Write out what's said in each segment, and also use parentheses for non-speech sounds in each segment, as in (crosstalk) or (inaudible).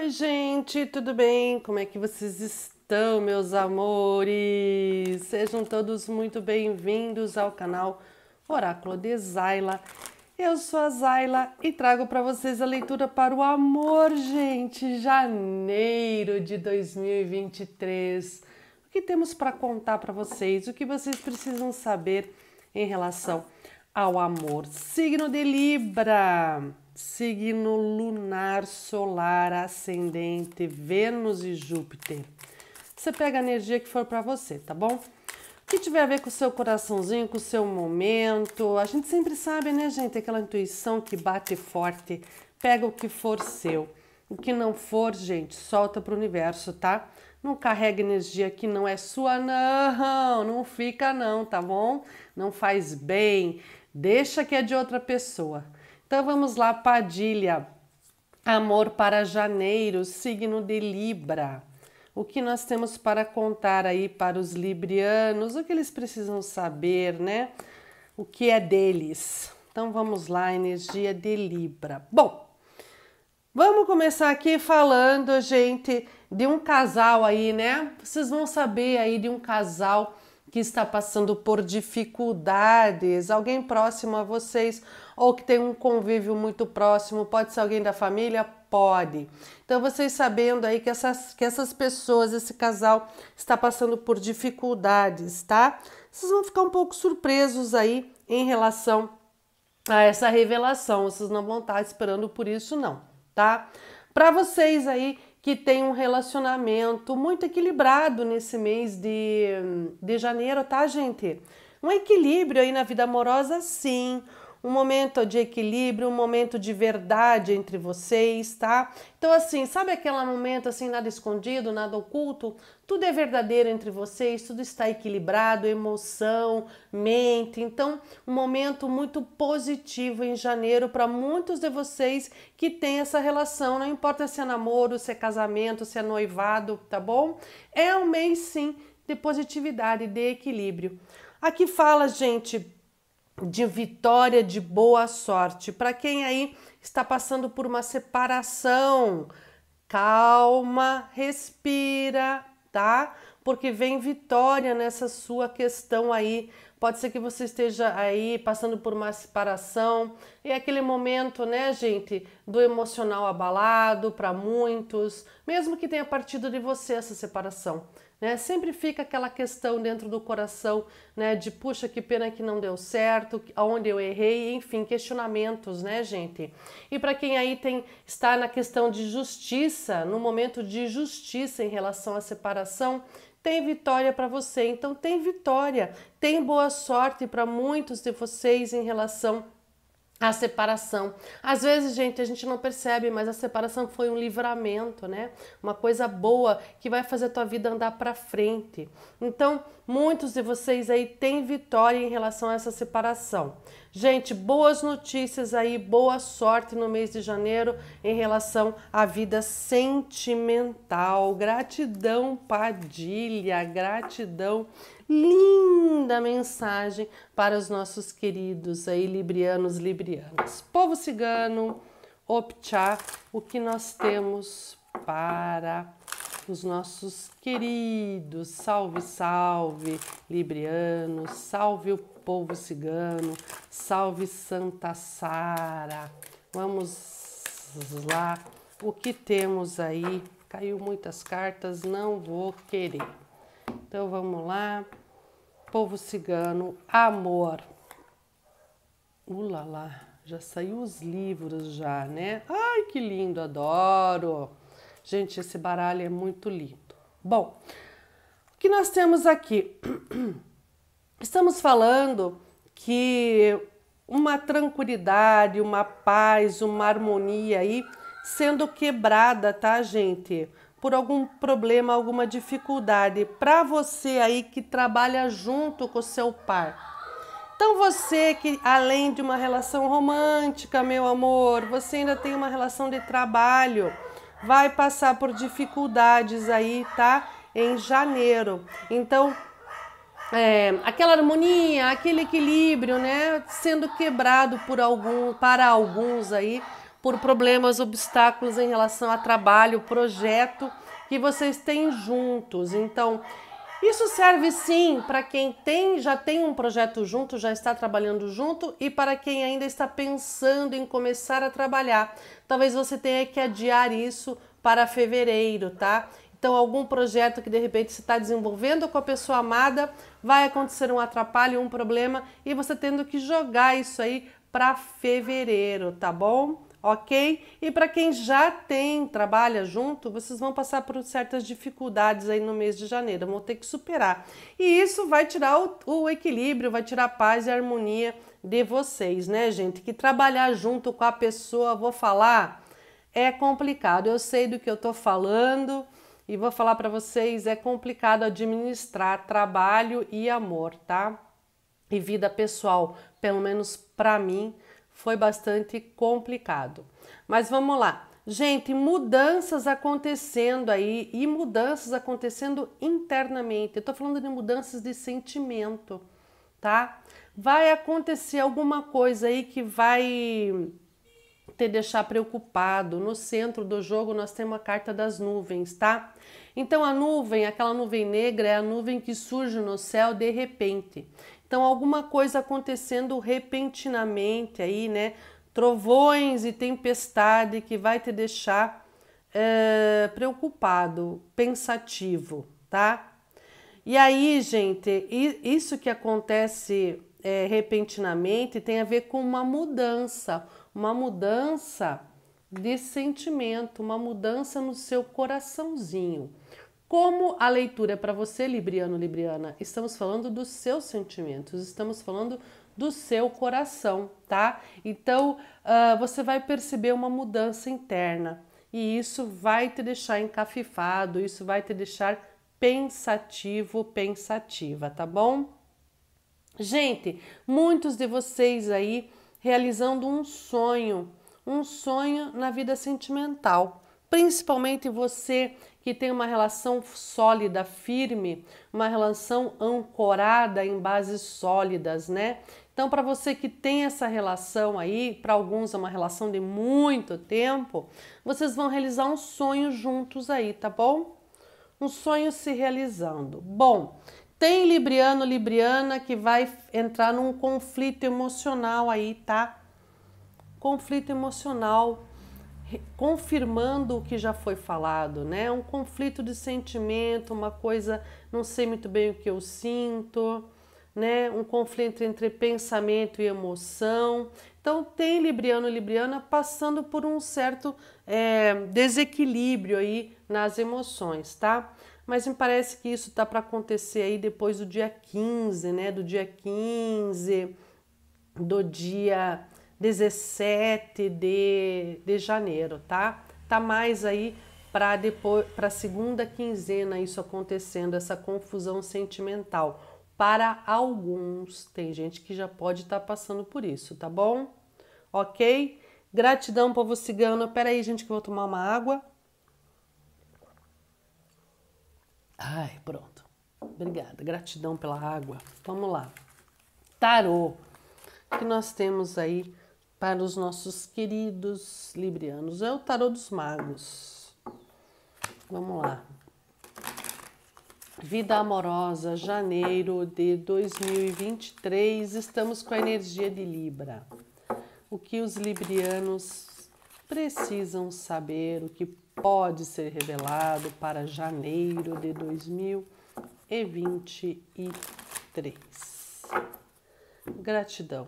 Oi, gente, tudo bem? Como é que vocês estão, meus amores? Sejam todos muito bem-vindos ao canal Oráculo de Zaila. Eu sou a Zaila e trago para vocês a leitura para o amor, gente, janeiro de 2023. O que temos para contar para vocês? O que vocês precisam saber em relação ao amor? Signo de Libra signo lunar, solar, ascendente, Vênus e Júpiter. Você pega a energia que for para você, tá bom? O que tiver a ver com o seu coraçãozinho, com o seu momento, a gente sempre sabe, né, gente? Aquela intuição que bate forte, pega o que for seu. O que não for, gente, solta para o universo, tá? Não carrega energia que não é sua, não, não fica não, tá bom? Não faz bem, deixa que é de outra pessoa. Então vamos lá, Padilha. Amor para janeiro, signo de Libra. O que nós temos para contar aí para os librianos? O que eles precisam saber, né? O que é deles? Então vamos lá, energia de Libra. Bom, vamos começar aqui falando, gente, de um casal aí, né? Vocês vão saber aí de um casal que está passando por dificuldades, alguém próximo a vocês ou que tem um convívio muito próximo, pode ser alguém da família, pode. Então vocês sabendo aí que essas que essas pessoas, esse casal está passando por dificuldades, tá? Vocês vão ficar um pouco surpresos aí em relação a essa revelação. Vocês não vão estar esperando por isso não, tá? Para vocês aí que tem um relacionamento muito equilibrado nesse mês de, de janeiro, tá, gente? Um equilíbrio aí na vida amorosa, sim um momento de equilíbrio, um momento de verdade entre vocês, tá? Então, assim, sabe aquele momento assim, nada escondido, nada oculto? Tudo é verdadeiro entre vocês, tudo está equilibrado, emoção, mente. Então, um momento muito positivo em janeiro para muitos de vocês que têm essa relação, não importa se é namoro, se é casamento, se é noivado, tá bom? É um mês sim de positividade, de equilíbrio. Aqui fala, gente, de vitória, de boa sorte. Para quem aí está passando por uma separação, calma, respira, tá? Porque vem vitória nessa sua questão aí. Pode ser que você esteja aí passando por uma separação e é aquele momento, né, gente, do emocional abalado para muitos, mesmo que tenha partido de você essa separação. Né? Sempre fica aquela questão dentro do coração né, de puxa, que pena que não deu certo, aonde eu errei, enfim, questionamentos, né, gente? E para quem aí tem está na questão de justiça, no momento de justiça em relação à separação, tem vitória para você. Então tem vitória, tem boa sorte para muitos de vocês em relação a separação. Às vezes, gente, a gente não percebe, mas a separação foi um livramento, né? Uma coisa boa que vai fazer a tua vida andar para frente. Então, muitos de vocês aí têm vitória em relação a essa separação. Gente, boas notícias aí, boa sorte no mês de janeiro em relação à vida sentimental. Gratidão, Padilha, gratidão linda mensagem para os nossos queridos aí librianos, librianas. Povo cigano, opchá, o que nós temos para os nossos queridos. Salve, salve, librianos, salve o povo cigano, salve Santa Sara. Vamos lá, o que temos aí? Caiu muitas cartas, não vou querer. Então vamos lá povo cigano, amor. Ulala, já saiu os livros já, né? Ai, que lindo, adoro. Gente, esse baralho é muito lindo. Bom, o que nós temos aqui? (clears throat) Estamos falando que uma tranquilidade, uma paz, uma harmonia aí sendo quebrada, tá, gente? por algum problema, alguma dificuldade, para você aí que trabalha junto com o seu par. Então você que além de uma relação romântica, meu amor, você ainda tem uma relação de trabalho, vai passar por dificuldades aí, tá? Em janeiro. Então é, aquela harmonia, aquele equilíbrio, né, sendo quebrado por algum, para alguns aí por problemas, obstáculos em relação a trabalho, projeto que vocês têm juntos. Então, isso serve sim para quem tem, já tem um projeto junto, já está trabalhando junto e para quem ainda está pensando em começar a trabalhar. Talvez você tenha que adiar isso para fevereiro, tá? Então, algum projeto que de repente se está desenvolvendo com a pessoa amada, vai acontecer um atrapalho, um problema e você tendo que jogar isso aí para fevereiro, tá bom? ok? E para quem já tem, trabalha junto, vocês vão passar por certas dificuldades aí no mês de janeiro, vão ter que superar. E isso vai tirar o, o equilíbrio, vai tirar a paz e a harmonia de vocês, né, gente? Que trabalhar junto com a pessoa, vou falar, é complicado. Eu sei do que eu tô falando e vou falar para vocês, é complicado administrar trabalho e amor, tá? E vida pessoal, pelo menos para mim, foi bastante complicado. Mas vamos lá. Gente, mudanças acontecendo aí e mudanças acontecendo internamente. Eu tô falando de mudanças de sentimento, tá? Vai acontecer alguma coisa aí que vai te deixar preocupado. No centro do jogo nós temos a carta das nuvens, tá? Então a nuvem, aquela nuvem negra, é a nuvem que surge no céu de repente. Então, alguma coisa acontecendo repentinamente aí, né? Trovões e tempestade que vai te deixar é, preocupado, pensativo, tá? E aí, gente, isso que acontece é, repentinamente tem a ver com uma mudança, uma mudança de sentimento, uma mudança no seu coraçãozinho. Como a leitura é para você, Libriano, Libriana, estamos falando dos seus sentimentos, estamos falando do seu coração, tá? Então uh, você vai perceber uma mudança interna e isso vai te deixar encafifado, isso vai te deixar pensativo, pensativa, tá bom? Gente, muitos de vocês aí realizando um sonho, um sonho na vida sentimental, principalmente você que tem uma relação sólida, firme, uma relação ancorada em bases sólidas, né? Então, para você que tem essa relação aí, para alguns é uma relação de muito tempo, vocês vão realizar um sonho juntos aí, tá bom? Um sonho se realizando. Bom, tem libriano, libriana que vai entrar num conflito emocional aí, tá? Conflito emocional confirmando o que já foi falado, né? Um conflito de sentimento, uma coisa, não sei muito bem o que eu sinto, né? Um conflito entre pensamento e emoção. Então tem libriano e libriana passando por um certo é, desequilíbrio aí nas emoções, tá? Mas me parece que isso tá para acontecer aí depois do dia 15, né? Do dia 15, do dia 17 de, de janeiro, tá? Tá mais aí para depois para segunda quinzena isso acontecendo, essa confusão sentimental. Para alguns, tem gente que já pode estar tá passando por isso, tá bom? OK? Gratidão povo cigano. Pera aí, gente, que eu vou tomar uma água. Ai, pronto. Obrigada. Gratidão pela água. Vamos lá. Tarô. O que nós temos aí para os nossos queridos librianos. É o tarô dos magos. Vamos lá. Vida amorosa, janeiro de 2023, estamos com a energia de Libra. O que os librianos precisam saber, o que pode ser revelado para janeiro de 2023. Gratidão.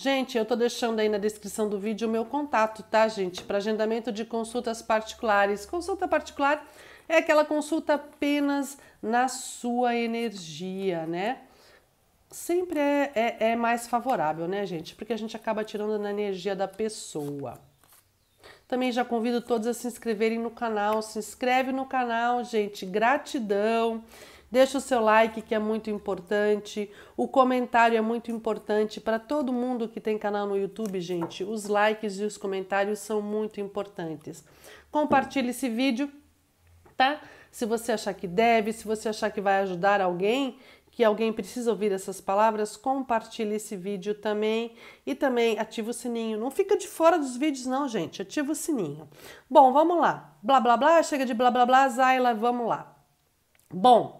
Gente, eu tô deixando aí na descrição do vídeo o meu contato, tá, gente? Para agendamento de consultas particulares. Consulta particular é aquela consulta apenas na sua energia, né? Sempre é, é, é mais favorável, né, gente? Porque a gente acaba tirando na energia da pessoa. Também já convido todos a se inscreverem no canal. Se inscreve no canal, gente. Gratidão. Deixa o seu like que é muito importante, o comentário é muito importante para todo mundo que tem canal no YouTube, gente. Os likes e os comentários são muito importantes. Compartilhe esse vídeo, tá? Se você achar que deve, se você achar que vai ajudar alguém, que alguém precisa ouvir essas palavras, compartilhe esse vídeo também e também ativa o sininho. Não fica de fora dos vídeos não, gente, ativa o sininho. Bom, vamos lá. Blá blá blá, chega de blá blá blá, Zaila, vamos lá. Bom,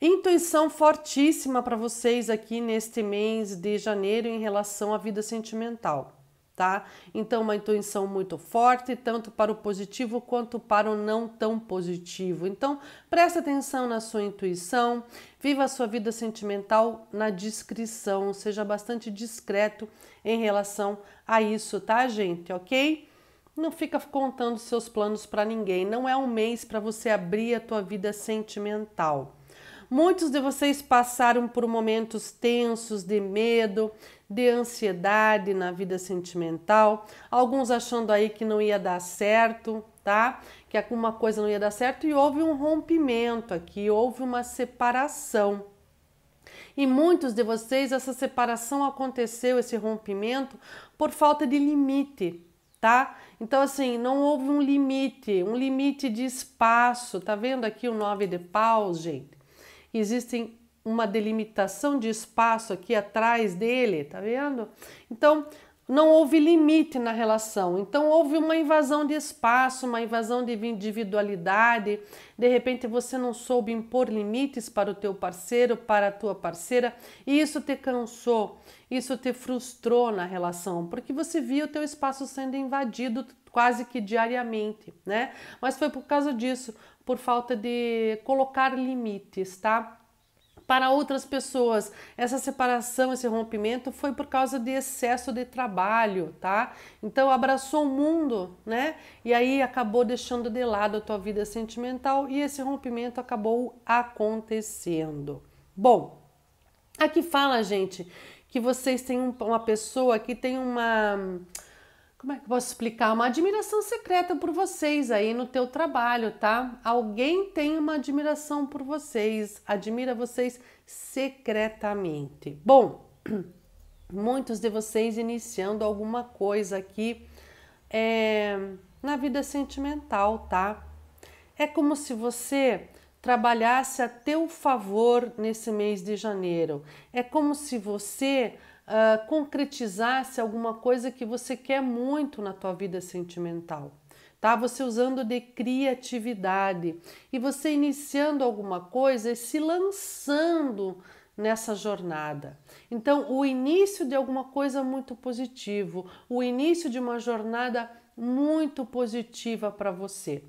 Intuição fortíssima para vocês aqui neste mês de janeiro em relação à vida sentimental, tá? Então, uma intuição muito forte, tanto para o positivo quanto para o não tão positivo. Então, preste atenção na sua intuição, viva a sua vida sentimental na discrição, seja bastante discreto em relação a isso, tá, gente? Ok? Não fica contando seus planos para ninguém. Não é um mês para você abrir a tua vida sentimental Muitos de vocês passaram por momentos tensos de medo, de ansiedade na vida sentimental, alguns achando aí que não ia dar certo, tá? Que alguma coisa não ia dar certo e houve um rompimento aqui, houve uma separação. E muitos de vocês essa separação aconteceu, esse rompimento por falta de limite, tá? Então, assim, não houve um limite, um limite de espaço. Tá vendo aqui o nove de paus, gente? existem uma delimitação de espaço aqui atrás dele, tá vendo? Então, não houve limite na relação. Então houve uma invasão de espaço, uma invasão de individualidade. De repente você não soube impor limites para o teu parceiro, para a tua parceira, e isso te cansou, isso te frustrou na relação, porque você via o teu espaço sendo invadido quase que diariamente, né? Mas foi por causa disso, por falta de colocar limites, tá? para outras pessoas, essa separação, esse rompimento foi por causa de excesso de trabalho, tá? Então abraçou o mundo, né? E aí acabou deixando de lado a tua vida sentimental e esse rompimento acabou acontecendo. Bom, aqui fala, gente, que vocês têm uma pessoa que tem uma como é que eu posso explicar? Uma admiração secreta por vocês aí no teu trabalho, tá? Alguém tem uma admiração por vocês, admira vocês secretamente. Bom, (clears throat) muitos de vocês iniciando alguma coisa aqui é, na vida sentimental, tá? É como se você trabalhasse a teu favor nesse mês de janeiro. É como se você uh, concretizasse alguma coisa que você quer muito na tua vida sentimental. Tá? Você usando de criatividade e você iniciando alguma coisa e se lançando nessa jornada. Então, o início de alguma coisa muito positivo, o início de uma jornada muito positiva para você.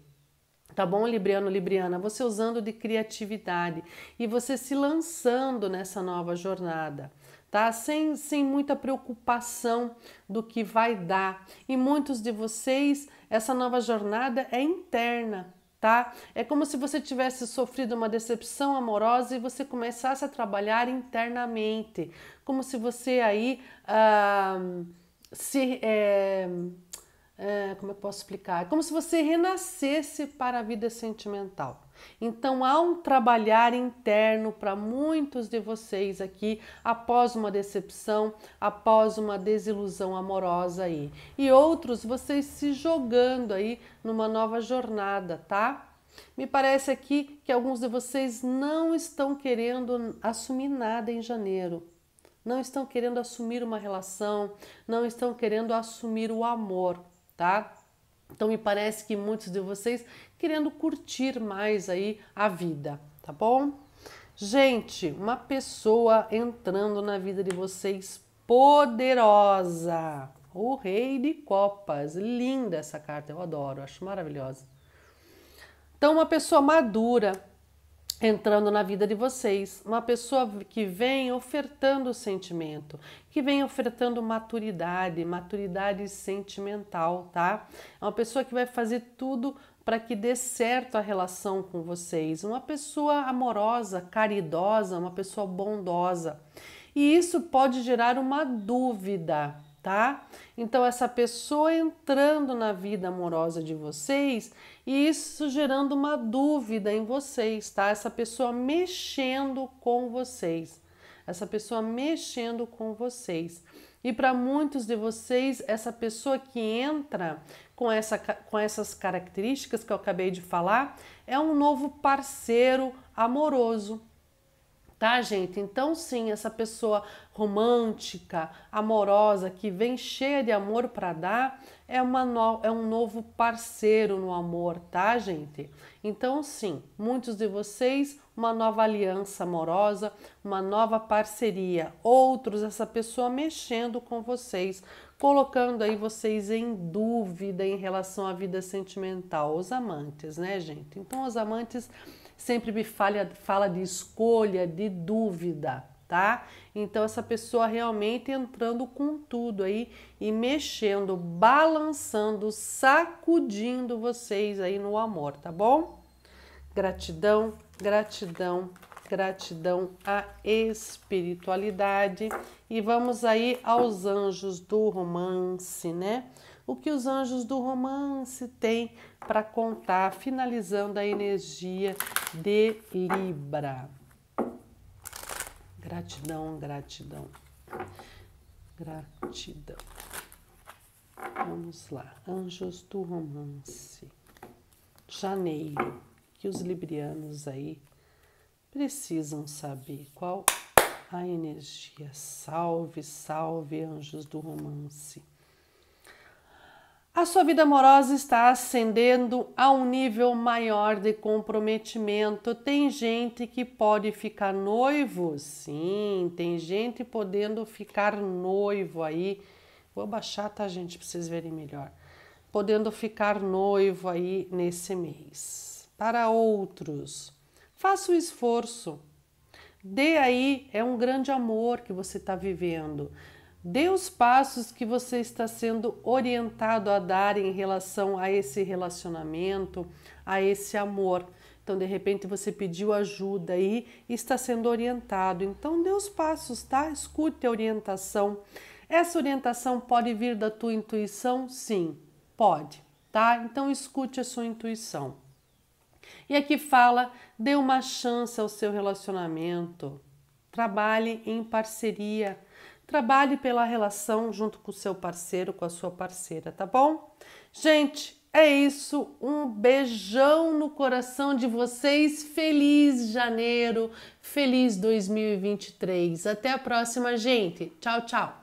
Tá bom, Libriano, Libriana? Você usando de criatividade e você se lançando nessa nova jornada tá? Sem, sem muita preocupação do que vai dar. E muitos de vocês, essa nova jornada é interna, tá? É como se você tivesse sofrido uma decepção amorosa e você começasse a trabalhar internamente, como se você aí ah, se é, é, como eu posso explicar? Como se você renascesse para a vida sentimental. Então há um trabalhar interno para muitos de vocês aqui após uma decepção, após uma desilusão amorosa aí. E outros vocês se jogando aí numa nova jornada, tá? Me parece aqui que alguns de vocês não estão querendo assumir nada em janeiro. Não estão querendo assumir uma relação, não estão querendo assumir o amor, tá? Então me parece que muitos de vocês querendo curtir mais aí a vida, tá bom? Gente, uma pessoa entrando na vida de vocês poderosa. O Rei de Copas. Linda essa carta, eu adoro, acho maravilhosa. Então, uma pessoa madura, entrando na vida de vocês. Uma pessoa que vem ofertando sentimento, que vem ofertando maturidade, maturidade sentimental, tá? É uma pessoa que vai fazer tudo para que dê certo a relação com vocês. Uma pessoa amorosa, caridosa, uma pessoa bondosa. E isso pode gerar uma dúvida tá? Então, essa pessoa entrando na vida amorosa de vocês e isso gerando uma dúvida em vocês, tá? Essa pessoa mexendo com vocês. Essa pessoa mexendo com vocês. E para muitos de vocês, essa pessoa que entra com, essa, com essas características que eu acabei de falar é um novo parceiro amoroso tá, gente? Então, sim, essa pessoa romântica, amorosa, que vem cheia de amor para dar, é, uma no... é um novo parceiro no amor, tá, gente? Então, sim, muitos de vocês, uma nova aliança amorosa, uma nova parceria. Outros, essa pessoa mexendo com vocês, colocando aí vocês em dúvida em relação à vida sentimental, os amantes, né, gente? Então, os amantes sempre me falha, fala de escolha, de dúvida, tá? Então essa pessoa realmente entrando com tudo aí e mexendo, balançando, sacudindo vocês aí no amor, tá bom? Gratidão, gratidão, gratidão à espiritualidade e vamos aí aos anjos do romance, né? o que os anjos do romance têm para contar, finalizando a energia de Libra. Gratidão, gratidão, gratidão. Vamos lá, anjos do romance. Janeiro, que os librianos aí precisam saber qual a energia. Salve, salve, anjos do romance a sua vida amorosa está ascendendo a um nível maior de comprometimento. Tem gente que pode ficar noivo, sim, tem gente podendo ficar noivo aí. Vou baixar, tá, gente, para vocês verem melhor. Podendo ficar noivo aí nesse mês. Para outros, faça o esforço. Dê aí, é um grande amor que você está vivendo. Dê os passos que você está sendo orientado a dar em relação a esse relacionamento, a esse amor. Então, de repente, você pediu ajuda aí e está sendo orientado. Então, dê os passos, tá? Escute a orientação. Essa orientação pode vir da tua intuição? Sim, pode, tá? Então, escute a sua intuição. E aqui fala: dê uma chance ao seu relacionamento. Trabalhe em parceria Trabalhe pela relação junto com o seu parceiro, com a sua parceira, tá bom? Gente, é isso. Um beijão no coração de vocês. Feliz janeiro, feliz 2023. Até a próxima, gente. Tchau, tchau.